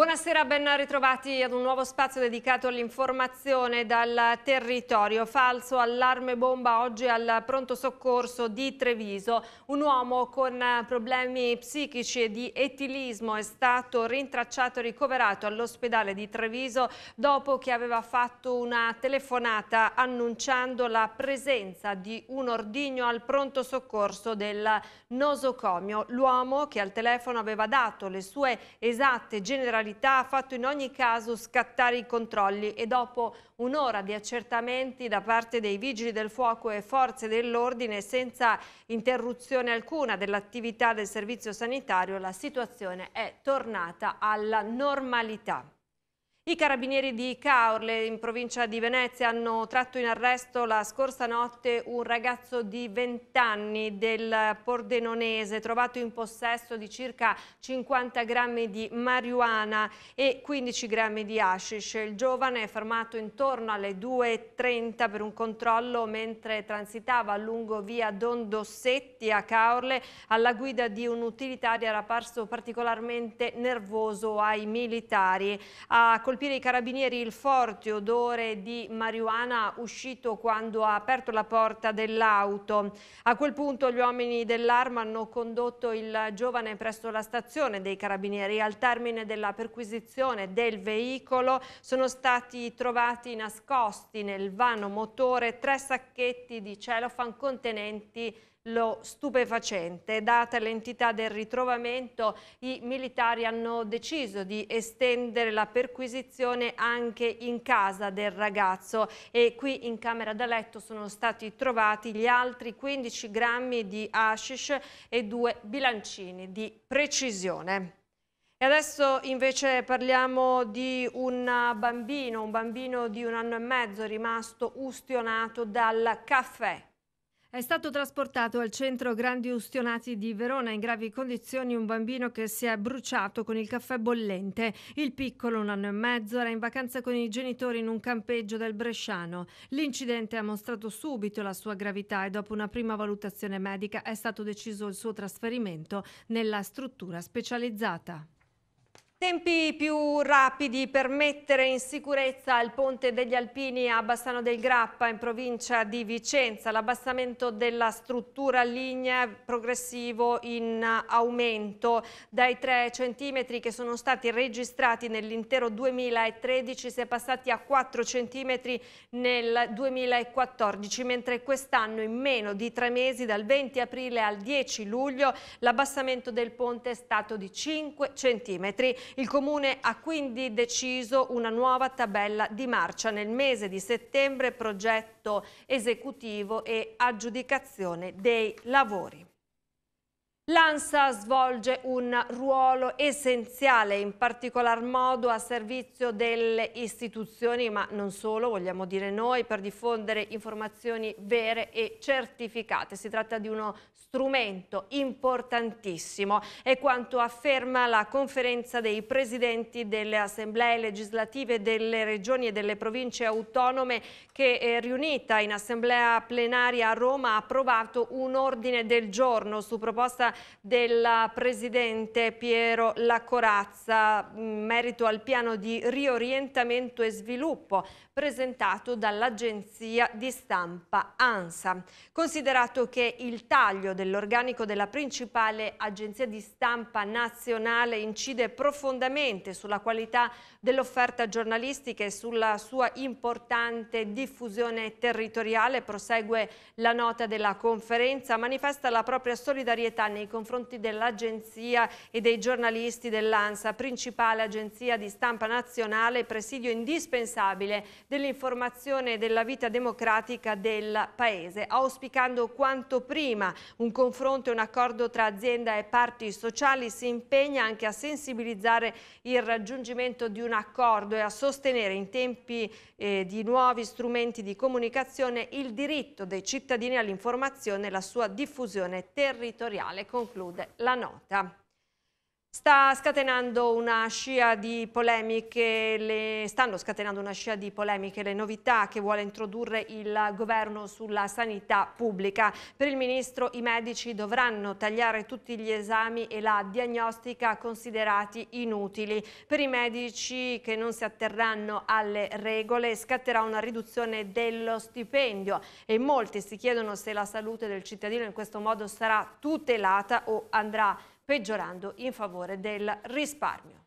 Buonasera, ben ritrovati ad un nuovo spazio dedicato all'informazione dal territorio. Falso allarme bomba oggi al pronto soccorso di Treviso. Un uomo con problemi psichici e di etilismo è stato rintracciato e ricoverato all'ospedale di Treviso dopo che aveva fatto una telefonata annunciando la presenza di un ordigno al pronto soccorso del nosocomio. L'uomo che al telefono aveva dato le sue esatte generalizzazioni irregolarità ha fatto in ogni caso scattare i controlli e dopo un'ora di accertamenti da parte dei vigili del fuoco e forze dell'ordine senza interruzione alcuna dell'attività del servizio sanitario la situazione è tornata alla normalità. I carabinieri di Caorle in provincia di Venezia hanno tratto in arresto la scorsa notte un ragazzo di 20 anni del Pordenonese trovato in possesso di circa 50 grammi di marijuana e 15 grammi di hashish. Il giovane è fermato intorno alle 2.30 per un controllo mentre transitava lungo via Don Dossetti a Caorle alla guida di un'utilitaria era parso particolarmente nervoso ai militari. Ha colpire i carabinieri il forte odore di marijuana uscito quando ha aperto la porta dell'auto. A quel punto gli uomini dell'arma hanno condotto il giovane presso la stazione dei carabinieri. Al termine della perquisizione del veicolo sono stati trovati nascosti nel vano motore tre sacchetti di celofan contenenti lo stupefacente. Data l'entità del ritrovamento, i militari hanno deciso di estendere la perquisizione anche in casa del ragazzo e qui in camera da letto sono stati trovati gli altri 15 grammi di hashish e due bilancini di precisione. E adesso invece parliamo di un bambino, un bambino di un anno e mezzo rimasto ustionato dal caffè è stato trasportato al centro Grandi Ustionati di Verona in gravi condizioni un bambino che si è bruciato con il caffè bollente. Il piccolo, un anno e mezzo, era in vacanza con i genitori in un campeggio del Bresciano. L'incidente ha mostrato subito la sua gravità e dopo una prima valutazione medica è stato deciso il suo trasferimento nella struttura specializzata. Tempi più rapidi per mettere in sicurezza il ponte degli Alpini a Bassano del Grappa in provincia di Vicenza. L'abbassamento della struttura lignea linea progressivo in aumento. Dai 3 cm che sono stati registrati nell'intero 2013 si è passati a 4 cm nel 2014, mentre quest'anno in meno di tre mesi, dal 20 aprile al 10 luglio, l'abbassamento del ponte è stato di 5 cm. Il Comune ha quindi deciso una nuova tabella di marcia nel mese di settembre, progetto esecutivo e aggiudicazione dei lavori. L'ANSA svolge un ruolo essenziale, in particolar modo a servizio delle istituzioni, ma non solo, vogliamo dire noi, per diffondere informazioni vere e certificate. Si tratta di uno strumento importantissimo, è quanto afferma la conferenza dei presidenti delle assemblee legislative delle regioni e delle province autonome che eh, riunita in assemblea plenaria a Roma ha approvato un ordine del giorno su proposta di del Presidente Piero Lacorazza in mm, merito al piano di riorientamento e sviluppo presentato dall'agenzia di stampa ANSA. Considerato che il taglio dell'organico della principale agenzia di stampa nazionale incide profondamente sulla qualità dell'offerta giornalistica e sulla sua importante diffusione territoriale, prosegue la nota della conferenza, manifesta la propria solidarietà nei confronti dell'agenzia e dei giornalisti dell'ANSA, principale agenzia di stampa nazionale, presidio indispensabile dell'informazione e della vita democratica del Paese, auspicando quanto prima un confronto e un accordo tra azienda e parti sociali si impegna anche a sensibilizzare il raggiungimento di un accordo e a sostenere in tempi eh, di nuovi strumenti di comunicazione il diritto dei cittadini all'informazione e la sua diffusione territoriale. Con conclude la nota. Sta scatenando una scia di polemiche, le, stanno scatenando una scia di polemiche le novità che vuole introdurre il governo sulla sanità pubblica. Per il ministro i medici dovranno tagliare tutti gli esami e la diagnostica considerati inutili. Per i medici che non si atterranno alle regole scatterà una riduzione dello stipendio e molti si chiedono se la salute del cittadino in questo modo sarà tutelata o andrà peggiorando in favore del risparmio.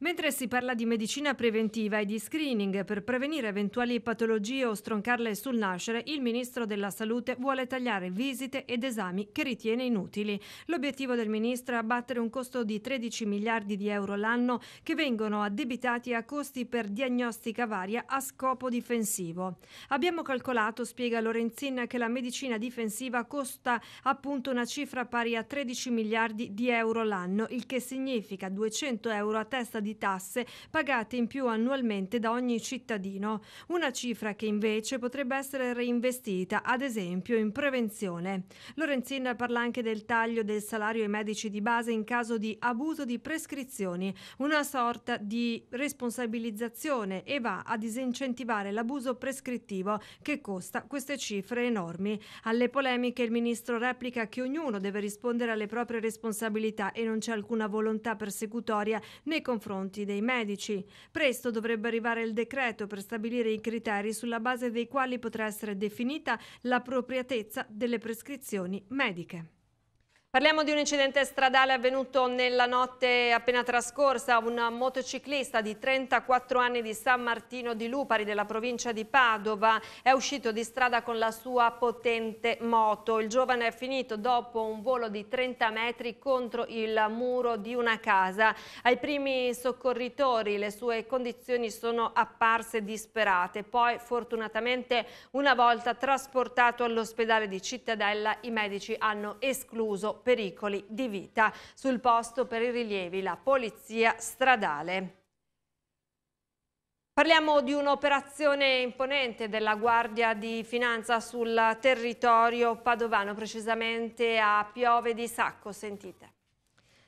Mentre si parla di medicina preventiva e di screening per prevenire eventuali patologie o stroncarle sul nascere, il Ministro della Salute vuole tagliare visite ed esami che ritiene inutili. L'obiettivo del Ministro è abbattere un costo di 13 miliardi di euro l'anno che vengono addebitati a costi per diagnostica varia a scopo difensivo. Abbiamo calcolato, spiega Lorenzin, che la medicina difensiva costa appunto una cifra pari a 13 miliardi di euro l'anno, il che significa 200 euro a testa di di tasse pagate in più annualmente da ogni cittadino, una cifra che invece potrebbe essere reinvestita, ad esempio, in prevenzione. Lorenzin parla anche del taglio del salario ai medici di base in caso di abuso di prescrizioni, una sorta di responsabilizzazione e va a disincentivare l'abuso prescrittivo che costa queste cifre enormi. Alle polemiche il ministro replica che ognuno deve rispondere alle proprie responsabilità e non c'è alcuna volontà persecutoria nei confronti confronti dei medici. Presto dovrebbe arrivare il decreto per stabilire i criteri sulla base dei quali potrà essere definita l'appropriatezza delle prescrizioni mediche. Parliamo di un incidente stradale avvenuto nella notte appena trascorsa. Un motociclista di 34 anni di San Martino di Lupari della provincia di Padova è uscito di strada con la sua potente moto. Il giovane è finito dopo un volo di 30 metri contro il muro di una casa. Ai primi soccorritori le sue condizioni sono apparse disperate. Poi fortunatamente una volta trasportato all'ospedale di Cittadella i medici hanno escluso pericoli di vita. Sul posto per i rilievi la polizia stradale. Parliamo di un'operazione imponente della Guardia di Finanza sul territorio padovano, precisamente a Piove di Sacco. Sentite.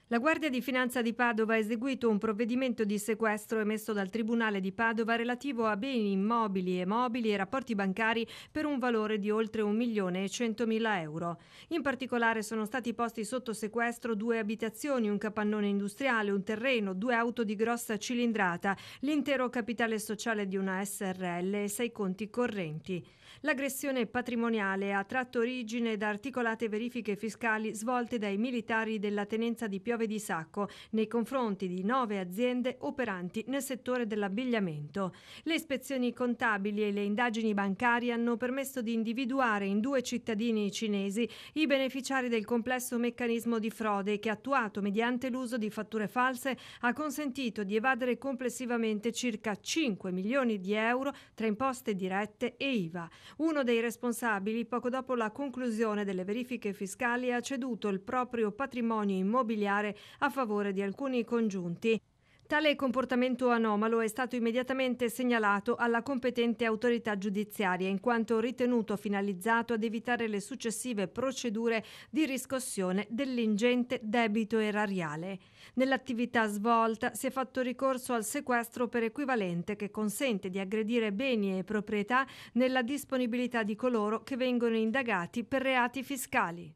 La Guardia di Finanza di Padova ha eseguito un provvedimento di sequestro emesso dal Tribunale di Padova relativo a beni immobili e mobili e rapporti bancari per un valore di oltre 1.100.000 euro. In particolare sono stati posti sotto sequestro due abitazioni, un capannone industriale, un terreno, due auto di grossa cilindrata, l'intero capitale sociale di una SRL e sei conti correnti. L'aggressione patrimoniale ha tratto origine da articolate verifiche fiscali svolte dai militari della tenenza di Piove di Sacco nei confronti di nove aziende operanti nel settore dell'abbigliamento. Le ispezioni contabili e le indagini bancarie hanno permesso di individuare in due cittadini cinesi i beneficiari del complesso meccanismo di frode che, attuato mediante l'uso di fatture false, ha consentito di evadere complessivamente circa 5 milioni di euro tra imposte dirette e IVA. Uno dei responsabili, poco dopo la conclusione delle verifiche fiscali, ha ceduto il proprio patrimonio immobiliare a favore di alcuni congiunti. Tale comportamento anomalo è stato immediatamente segnalato alla competente autorità giudiziaria, in quanto ritenuto finalizzato ad evitare le successive procedure di riscossione dell'ingente debito erariale. Nell'attività svolta si è fatto ricorso al sequestro per equivalente che consente di aggredire beni e proprietà nella disponibilità di coloro che vengono indagati per reati fiscali.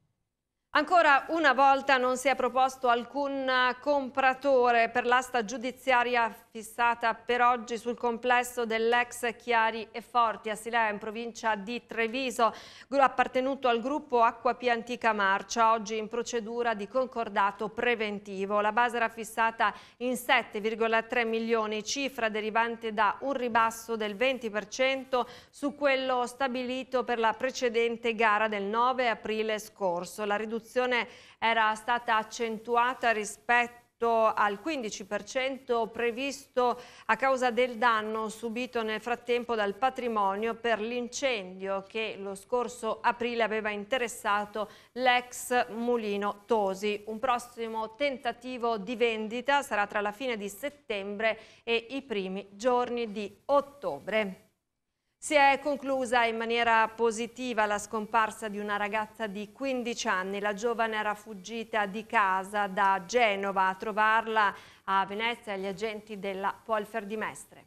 Ancora una volta non si è proposto alcun compratore per l'asta giudiziaria fissata per oggi sul complesso dell'ex Chiari e Forti a Silea in provincia di Treviso, appartenuto al gruppo Acquapi Antica Marcia, oggi in procedura di concordato preventivo. La base era fissata in 7,3 milioni, cifra derivante da un ribasso del 20% su quello stabilito per la precedente gara del 9 aprile scorso. La riduzione riduzione era stata accentuata rispetto al 15% previsto a causa del danno subito nel frattempo dal patrimonio per l'incendio che lo scorso aprile aveva interessato l'ex mulino Tosi. Un prossimo tentativo di vendita sarà tra la fine di settembre e i primi giorni di ottobre. Si è conclusa in maniera positiva la scomparsa di una ragazza di 15 anni. La giovane era fuggita di casa da Genova. A trovarla a Venezia gli agenti della Polfer di Mestre.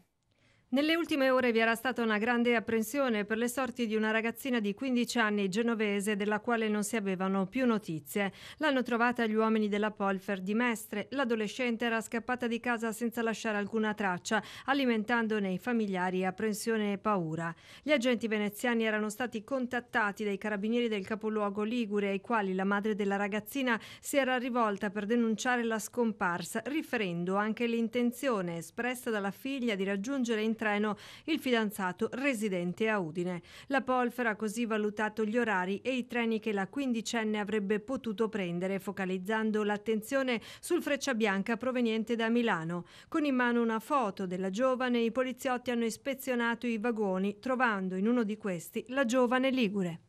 Nelle ultime ore vi era stata una grande apprensione per le sorti di una ragazzina di 15 anni genovese della quale non si avevano più notizie. L'hanno trovata gli uomini della Polfer di Mestre. L'adolescente era scappata di casa senza lasciare alcuna traccia, alimentando nei familiari apprensione e paura. Gli agenti veneziani erano stati contattati dai carabinieri del capoluogo Ligure ai quali la madre della ragazzina si era rivolta per denunciare la scomparsa, riferendo anche l'intenzione espressa dalla figlia di raggiungere in treno il fidanzato residente a Udine. La Polfer ha così valutato gli orari e i treni che la quindicenne avrebbe potuto prendere, focalizzando l'attenzione sul Frecciabianca proveniente da Milano. Con in mano una foto della giovane, i poliziotti hanno ispezionato i vagoni, trovando in uno di questi la giovane Ligure.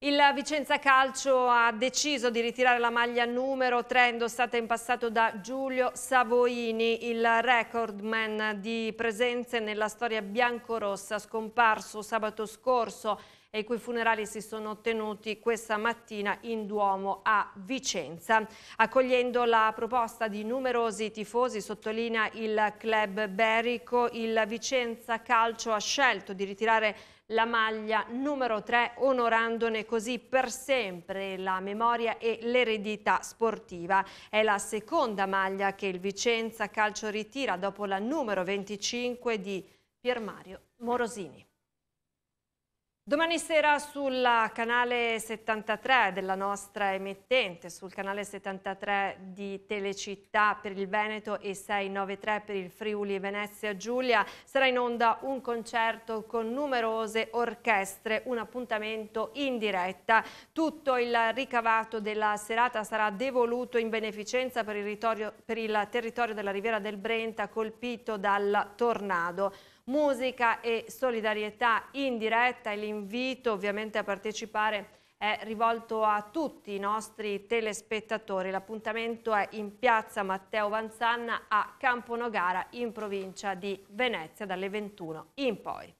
Il Vicenza Calcio ha deciso di ritirare la maglia numero 3 indossata in passato da Giulio Savoini, il recordman di presenze nella storia biancorossa scomparso sabato scorso e i cui funerali si sono tenuti questa mattina in Duomo a Vicenza. Accogliendo la proposta di numerosi tifosi, sottolinea il club berico, il Vicenza Calcio ha scelto di ritirare la maglia numero 3 onorandone così per sempre la memoria e l'eredità sportiva. È la seconda maglia che il Vicenza Calcio ritira dopo la numero 25 di Pier Mario Morosini. Domani sera sul canale 73 della nostra emittente, sul canale 73 di Telecittà per il Veneto e 693 per il Friuli e Venezia Giulia, sarà in onda un concerto con numerose orchestre, un appuntamento in diretta. Tutto il ricavato della serata sarà devoluto in beneficenza per il, per il territorio della Riviera del Brenta colpito dal tornado. Musica e Solidarietà in diretta e l'invito ovviamente a partecipare è rivolto a tutti i nostri telespettatori. L'appuntamento è in piazza Matteo Vanzanna a Camponogara in provincia di Venezia dalle 21 in poi.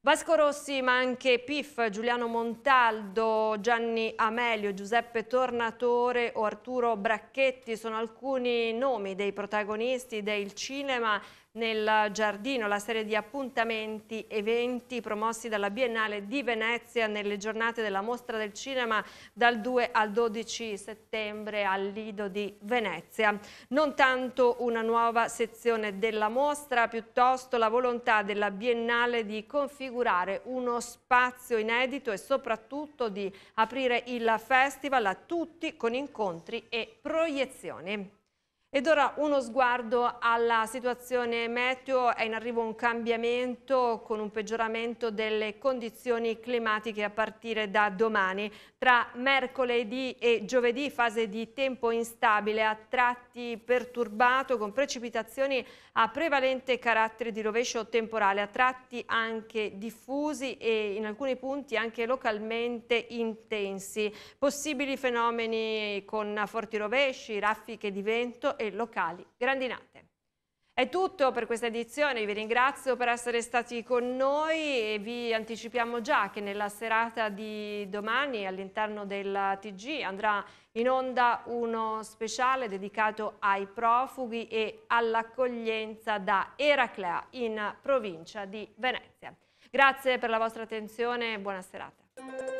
Vasco Rossi, ma anche Piff, Giuliano Montaldo, Gianni Amelio, Giuseppe Tornatore o Arturo Bracchetti sono alcuni nomi dei protagonisti del cinema nel giardino, la serie di appuntamenti, eventi promossi dalla Biennale di Venezia nelle giornate della Mostra del Cinema dal 2 al 12 settembre al Lido di Venezia. Non tanto una nuova sezione della mostra, piuttosto la volontà della Biennale di configurare uno spazio inedito e soprattutto di aprire il festival a tutti con incontri e proiezioni. Ed ora uno sguardo alla situazione meteo, è in arrivo un cambiamento con un peggioramento delle condizioni climatiche a partire da domani. Tra mercoledì e giovedì fase di tempo instabile a tratti perturbato con precipitazioni a prevalente carattere di rovescio temporale, a tratti anche diffusi e in alcuni punti anche localmente intensi. Possibili fenomeni con forti rovesci, raffiche di vento e locali grandinate. È tutto per questa edizione, vi ringrazio per essere stati con noi e vi anticipiamo già che nella serata di domani all'interno del TG andrà in onda uno speciale dedicato ai profughi e all'accoglienza da Eraclea in provincia di Venezia. Grazie per la vostra attenzione e buona serata.